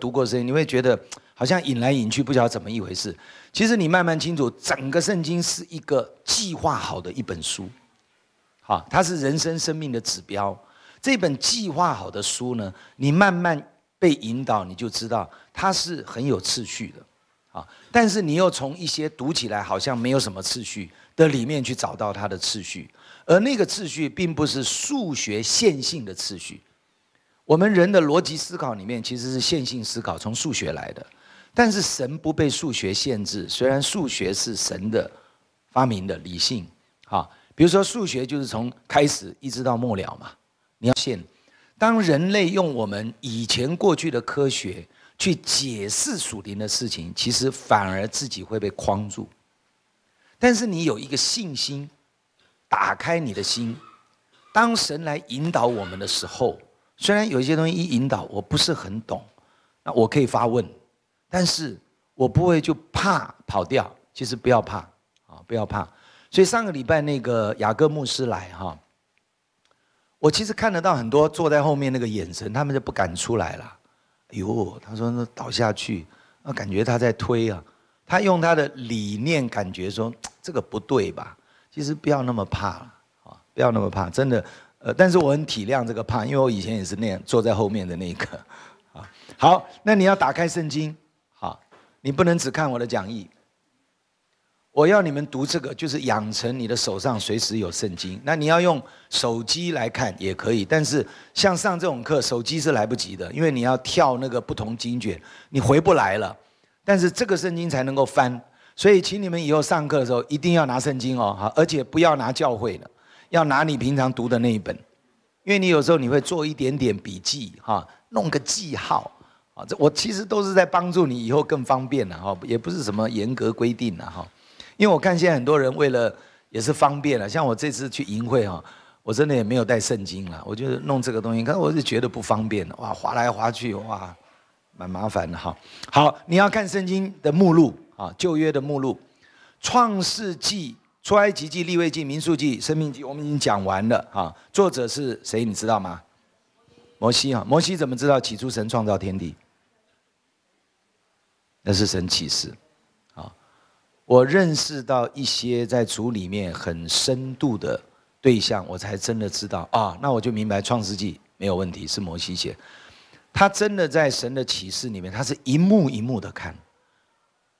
读过圣经，你会觉得好像引来引去，不晓得怎么一回事。其实你慢慢清楚，整个圣经是一个计划好的一本书。好，它是人生生命的指标。这本计划好的书呢，你慢慢被引导，你就知道它是很有次序的。啊，但是你又从一些读起来好像没有什么次序的里面去找到它的次序，而那个次序并不是数学线性的次序。我们人的逻辑思考里面其实是线性思考，从数学来的。但是神不被数学限制，虽然数学是神的发明的理性，哈。比如说数学就是从开始一直到末了嘛。你要限，当人类用我们以前过去的科学去解释属灵的事情，其实反而自己会被框住。但是你有一个信心，打开你的心，当神来引导我们的时候。虽然有一些东西一引导我不是很懂，那我可以发问，但是我不会就怕跑掉。其实不要怕啊，不要怕。所以上个礼拜那个雅各牧师来哈，我其实看得到很多坐在后面那个眼神，他们就不敢出来了。哎呦，他说那倒下去，那感觉他在推啊，他用他的理念感觉说这个不对吧？其实不要那么怕啊，不要那么怕，真的。呃，但是我很体谅这个胖，因为我以前也是那样坐在后面的那一个，啊，好，那你要打开圣经，好，你不能只看我的讲义，我要你们读这个，就是养成你的手上随时有圣经。那你要用手机来看也可以，但是像上这种课，手机是来不及的，因为你要跳那个不同经卷，你回不来了。但是这个圣经才能够翻，所以请你们以后上课的时候一定要拿圣经哦，好，而且不要拿教会的。要拿你平常读的那一本，因为你有时候你会做一点点笔记，哈，弄个记号，啊，这我其实都是在帮助你以后更方便了，哈，也不是什么严格规定了，哈。因为我看现在很多人为了也是方便了，像我这次去淫会，哈，我真的也没有带圣经了，我就是弄这个东西，可是我是觉得不方便的，哇，划来划去，哇，蛮麻烦的，哈。好，你要看圣经的目录，啊，旧约的目录，创世纪。出埃及记、立未记、民数记、生命记，我们已经讲完了啊。作者是谁？你知道吗？摩西啊！摩西怎么知道起初神创造天地？那是神启示，啊！我认识到一些在主里面很深度的对象，我才真的知道啊。那我就明白创世纪没有问题，是摩西写。他真的在神的启示里面，他是一幕一幕的看。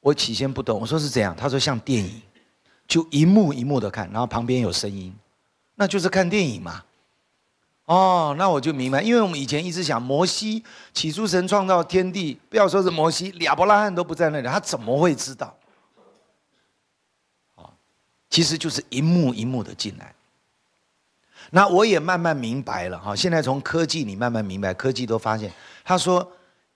我起先不懂，我说是这样，他说像电影。就一幕一幕的看，然后旁边有声音，那就是看电影嘛。哦，那我就明白，因为我们以前一直想，摩西起初神创造天地，不要说是摩西，亚伯拉罕都不在那里，他怎么会知道？啊，其实就是一幕一幕的进来。那我也慢慢明白了哈，现在从科技你慢慢明白，科技都发现，他说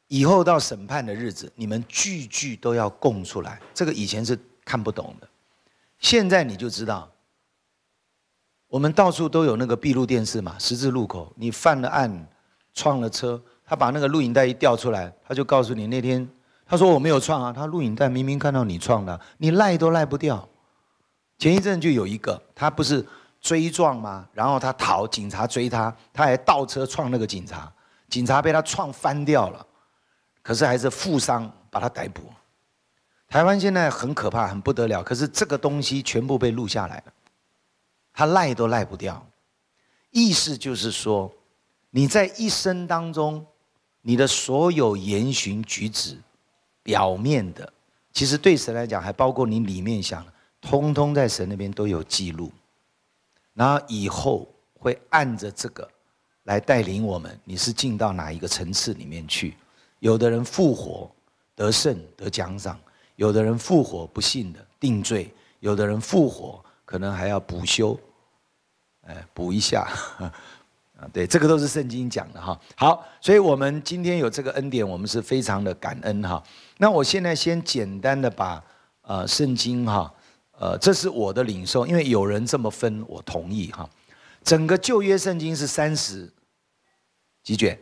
以后到审判的日子，你们句句都要供出来，这个以前是看不懂的。现在你就知道，我们到处都有那个闭路电视嘛。十字路口，你犯了案，撞了车，他把那个录影带一调出来，他就告诉你那天，他说我没有撞啊，他录影带明明看到你撞的，你赖都赖不掉。前一阵就有一个，他不是追撞吗？然后他逃，警察追他，他还倒车撞那个警察，警察被他撞翻掉了，可是还是负伤把他逮捕。台湾现在很可怕，很不得了。可是这个东西全部被录下来了，它赖都赖不掉。意思就是说，你在一生当中，你的所有言行举止，表面的，其实对神来讲，还包括你里面想的，通通在神那边都有记录。然后以后会按着这个来带领我们，你是进到哪一个层次里面去？有的人复活得胜得奖赏。有的人复活不信的定罪，有的人复活可能还要补修，哎，补一下，啊，对，这个都是圣经讲的哈。好，所以我们今天有这个恩典，我们是非常的感恩哈。那我现在先简单的把呃圣经哈，呃，这是我的领受，因为有人这么分，我同意哈。整个旧约圣经是三十几卷，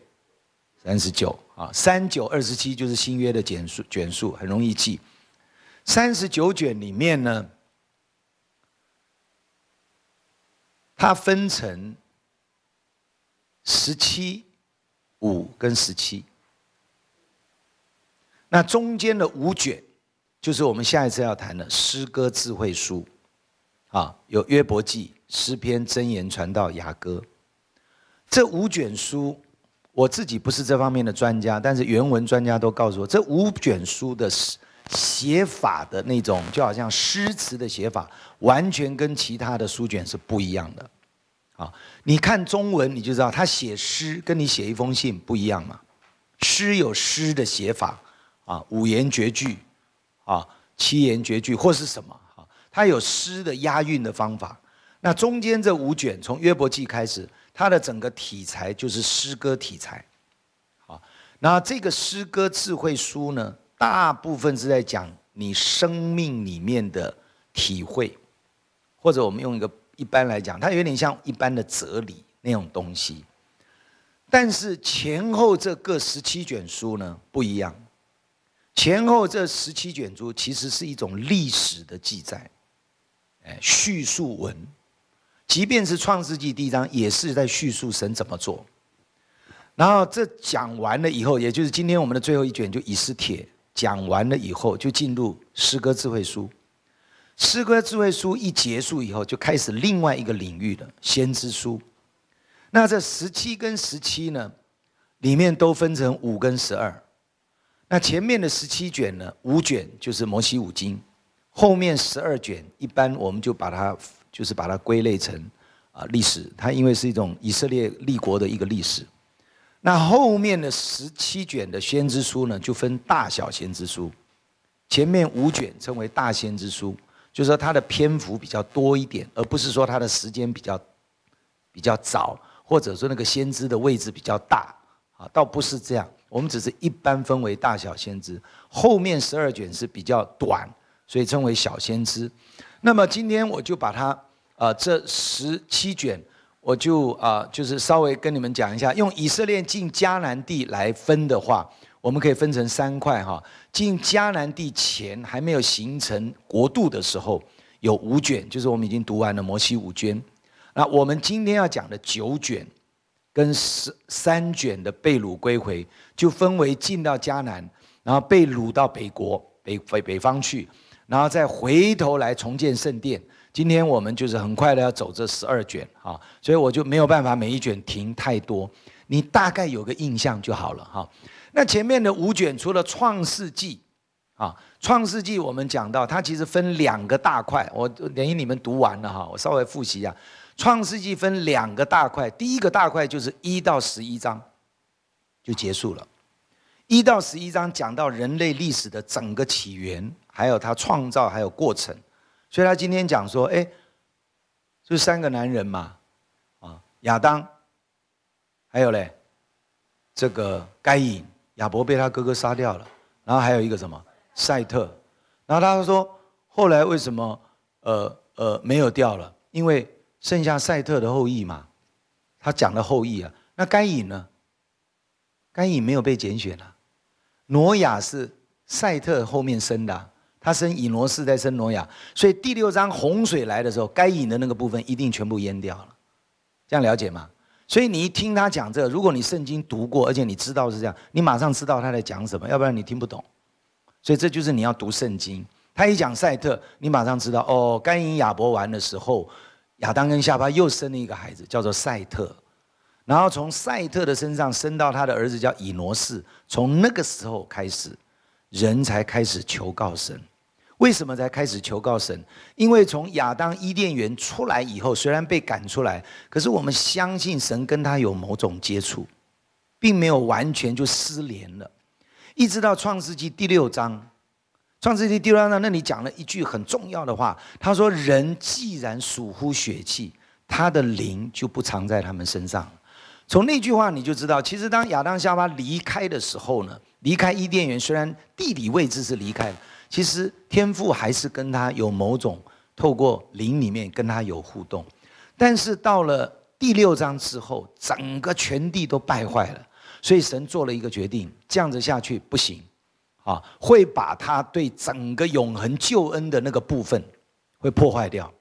三十九啊，三九二十七就是新约的卷数，卷数很容易记。三十九卷里面呢，它分成十七、五跟十七。那中间的五卷，就是我们下一次要谈的诗歌智慧书，啊，有约伯记、诗篇、箴言、传道、雅歌。这五卷书，我自己不是这方面的专家，但是原文专家都告诉我，这五卷书的诗。写法的那种，就好像诗词的写法，完全跟其他的书卷是不一样的。啊，你看中文，你就知道，他写诗跟你写一封信不一样嘛。诗有诗的写法，啊，五言绝句，啊，七言绝句或是什么，啊，他有诗的押韵的方法。那中间这五卷从《约伯记》开始，它的整个题材就是诗歌题材。啊，那这个诗歌智慧书呢？大部分是在讲你生命里面的体会，或者我们用一个一般来讲，它有点像一般的哲理那种东西。但是前后这各十七卷书呢不一样，前后这十七卷书其实是一种历史的记载，哎，叙述文，即便是创世纪第一章，也是在叙述神怎么做。然后这讲完了以后，也就是今天我们的最后一卷就以斯帖。讲完了以后，就进入诗歌智慧书。诗歌智慧书一结束以后，就开始另外一个领域的先知书。那这十七跟十七呢，里面都分成五跟十二。那前面的十七卷呢，五卷就是摩西五经，后面十二卷一般我们就把它就是把它归类成啊历史，它因为是一种以色列立国的一个历史。那后面的十七卷的先知书呢，就分大小先知书。前面五卷称为大先知书，就是说它的篇幅比较多一点，而不是说它的时间比较比较早，或者说那个先知的位置比较大啊，倒不是这样。我们只是一般分为大小先知，后面十二卷是比较短，所以称为小先知。那么今天我就把它，呃，这十七卷。我就啊，就是稍微跟你们讲一下，用以色列进迦南地来分的话，我们可以分成三块哈。进迦南地前还没有形成国度的时候，有五卷，就是我们已经读完了摩西五卷。那我们今天要讲的九卷跟十三卷的被掳归回，就分为进到迦南，然后被掳到北国北北北方去，然后再回头来重建圣殿。今天我们就是很快的要走这十二卷啊，所以我就没有办法每一卷停太多。你大概有个印象就好了哈。那前面的五卷除了创世纪啊，创世纪我们讲到它其实分两个大块。我等于你们读完了哈，我稍微复习一下。创世纪分两个大块，第一个大块就是一到十一章就结束了。一到十一章讲到人类历史的整个起源，还有它创造还有过程。所以他今天讲说，哎，就三个男人嘛，啊，亚当，还有嘞，这个该隐，亚伯被他哥哥杀掉了，然后还有一个什么赛特，然后他说，后来为什么，呃呃没有掉了，因为剩下赛特的后裔嘛，他讲了后裔啊，那该隐呢？该隐没有被拣选啊，挪亚是赛特后面生的。他生以挪士，再生挪亚，所以第六章洪水来的时候，该隐的那个部分一定全部淹掉了，这样了解吗？所以你一听他讲这，如果你圣经读过，而且你知道是这样，你马上知道他在讲什么，要不然你听不懂。所以这就是你要读圣经。他一讲赛特，你马上知道哦，该隐亚伯完的时候，亚当跟夏娃又生了一个孩子，叫做赛特，然后从赛特的身上生到他的儿子叫以挪士，从那个时候开始。人才开始求告神，为什么才开始求告神？因为从亚当伊甸园出来以后，虽然被赶出来，可是我们相信神跟他有某种接触，并没有完全就失联了。一直到创世纪第六章，创世纪第六章那里讲了一句很重要的话，他说：“人既然属乎血气，他的灵就不藏在他们身上。”从那句话你就知道，其实当亚当夏娃离开的时候呢，离开伊甸园，虽然地理位置是离开了，其实天父还是跟他有某种透过林里面跟他有互动，但是到了第六章之后，整个全地都败坏了，所以神做了一个决定，这样子下去不行，啊，会把他对整个永恒救恩的那个部分会破坏掉，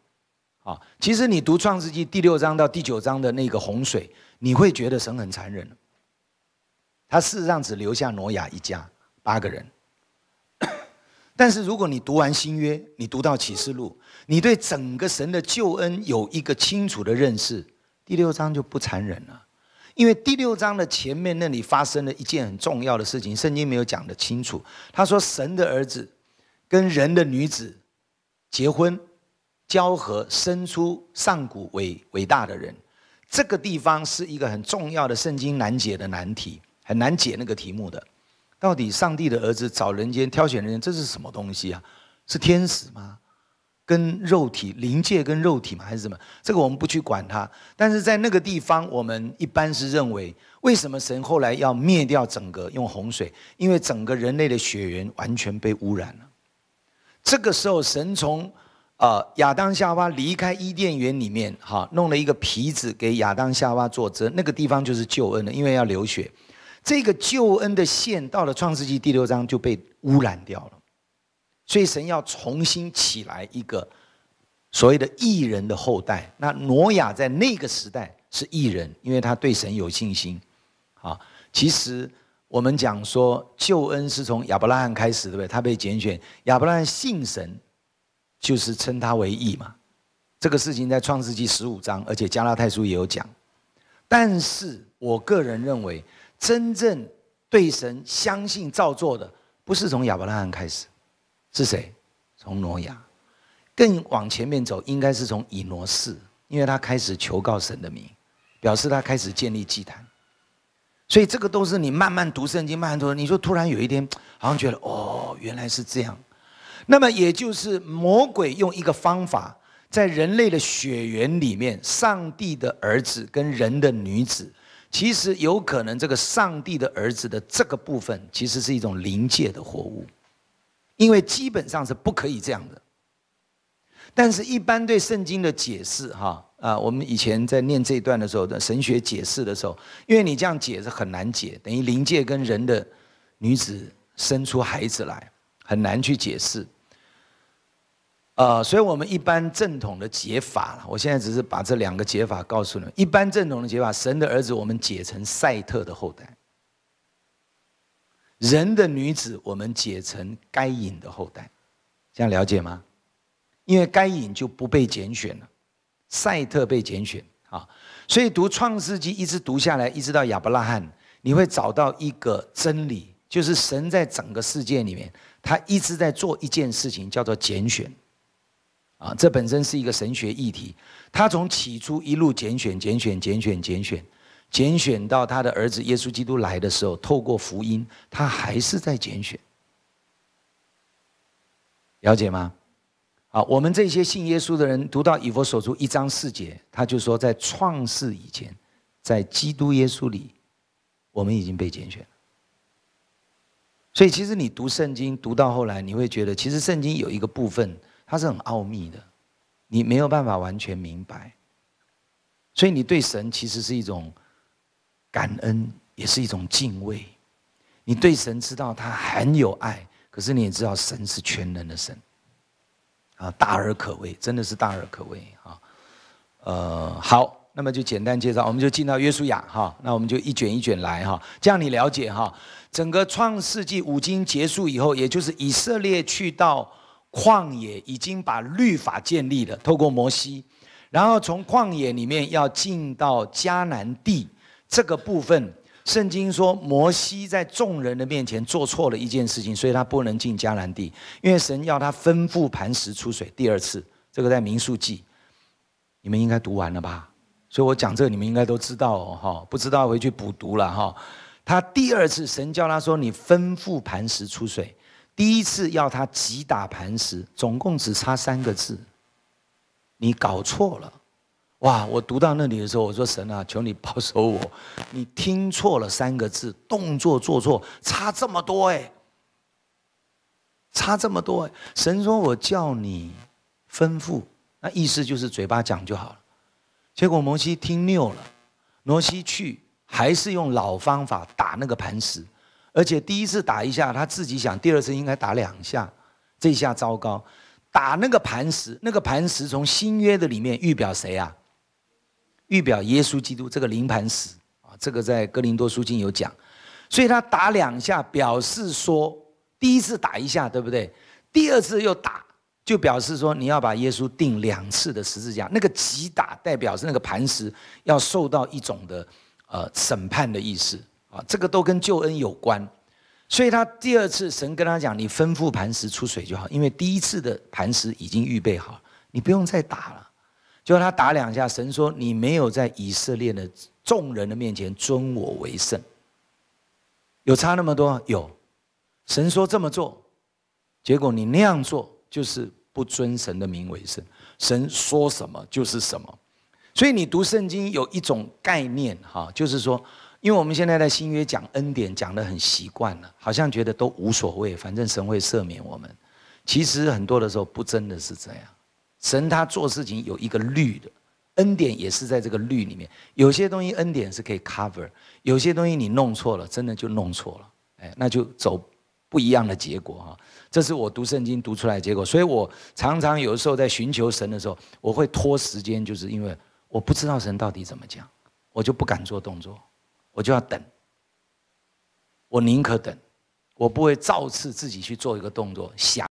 啊，其实你读创世纪第六章到第九章的那个洪水。你会觉得神很残忍，他事实上只留下挪亚一家八个人。但是如果你读完新约，你读到启示录，你对整个神的救恩有一个清楚的认识，第六章就不残忍了，因为第六章的前面那里发生了一件很重要的事情，圣经没有讲得清楚。他说神的儿子跟人的女子结婚，交合生出上古伟伟大的人。这个地方是一个很重要的圣经难解的难题，很难解那个题目的。到底上帝的儿子找人间挑选人间，这是什么东西啊？是天使吗？跟肉体临界跟肉体吗？还是什么？这个我们不去管它。但是在那个地方，我们一般是认为，为什么神后来要灭掉整个用洪水？因为整个人类的血缘完全被污染了。这个时候，神从呃，亚当夏娃离开伊甸园里面，哈，弄了一个皮子给亚当夏娃做针，那个地方就是救恩的，因为要流血。这个救恩的线到了创世纪第六章就被污染掉了，所以神要重新起来一个所谓的异人的后代。那挪亚在那个时代是异人，因为他对神有信心。啊，其实我们讲说救恩是从亚伯拉罕开始，对不对？他被拣选，亚伯拉罕信神。就是称他为义嘛，这个事情在创世纪十五章，而且加拉太书也有讲。但是我个人认为，真正对神相信照做的，不是从亚伯拉罕开始，是谁？从挪亚，更往前面走，应该是从以挪士，因为他开始求告神的名，表示他开始建立祭坛。所以这个都是你慢慢读圣经，慢慢读，你就突然有一天，好像觉得哦，原来是这样。那么，也就是魔鬼用一个方法，在人类的血缘里面，上帝的儿子跟人的女子，其实有可能这个上帝的儿子的这个部分，其实是一种临界的活物，因为基本上是不可以这样的。但是，一般对圣经的解释，哈啊，我们以前在念这一段的时候的神学解释的时候，因为你这样解释很难解，等于临界跟人的女子生出孩子来，很难去解释。呃，所以我们一般正统的解法我现在只是把这两个解法告诉你。一般正统的解法，神的儿子我们解成赛特的后代，人的女子我们解成该隐的后代，这样了解吗？因为该隐就不被拣选了，赛特被拣选啊。所以读创世纪一直读下来，一直到亚伯拉罕，你会找到一个真理，就是神在整个世界里面，他一直在做一件事情，叫做拣选。啊，这本身是一个神学议题。他从起初一路拣选、拣选、拣选、拣选、拣选，到他的儿子耶稣基督来的时候，透过福音，他还是在拣选。了解吗？好，我们这些信耶稣的人，读到以弗所书一章四节，他就说，在创世以前，在基督耶稣里，我们已经被拣选了。所以，其实你读圣经读到后来，你会觉得，其实圣经有一个部分。它是很奥秘的，你没有办法完全明白，所以你对神其实是一种感恩，也是一种敬畏。你对神知道他很有爱，可是你也知道神是全能的神啊，大而可畏，真的是大而可畏啊。呃，好，那么就简单介绍，我们就进到约书亚哈，那我们就一卷一卷来哈，这样你了解哈。整个创世纪五经结束以后，也就是以色列去到。旷野已经把律法建立了，透过摩西，然后从旷野里面要进到迦南地这个部分，圣经说摩西在众人的面前做错了一件事情，所以他不能进迦南地，因为神要他吩咐磐石出水第二次，这个在民数记，你们应该读完了吧？所以我讲这个你们应该都知道哦，哈，不知道回去补读了哈。他第二次，神叫他说：“你吩咐磐石出水。”第一次要他击打磐石，总共只差三个字，你搞错了，哇！我读到那里的时候，我说：“神啊，求你保守我！”你听错了三个字，动作做错，差这么多哎，差这么多！神说：“我叫你吩咐，那意思就是嘴巴讲就好了。”结果摩西听拗了，摩西去还是用老方法打那个磐石。而且第一次打一下，他自己想第二次应该打两下，这下糟糕，打那个磐石，那个磐石从新约的里面预表谁啊？预表耶稣基督这个灵磐石啊，这个在哥林多书经有讲，所以他打两下表示说第一次打一下对不对？第二次又打就表示说你要把耶稣钉两次的十字架，那个几打代表是那个磐石要受到一种的呃审判的意思。啊，这个都跟救恩有关，所以他第二次神跟他讲：“你吩咐磐石出水就好，因为第一次的磐石已经预备好你不用再打了。”就他打两下，神说：“你没有在以色列的众人的面前尊我为圣，有差那么多？有。”神说：“这么做，结果你那样做就是不尊神的名为圣。神说什么就是什么，所以你读圣经有一种概念哈，就是说。”因为我们现在在新约讲恩典讲得很习惯了，好像觉得都无所谓，反正神会赦免我们。其实很多的时候不真的是这样，神他做事情有一个律的，恩典也是在这个律里面。有些东西恩典是可以 cover，有些东西你弄错了，真的就弄错了，哎，那就走不一样的结果哈。这是我读圣经读出来的结果，所以我常常有时候在寻求神的时候，我会拖时间，就是因为我不知道神到底怎么讲，我就不敢做动作。我就要等，我宁可等，我不会造次自己去做一个动作想。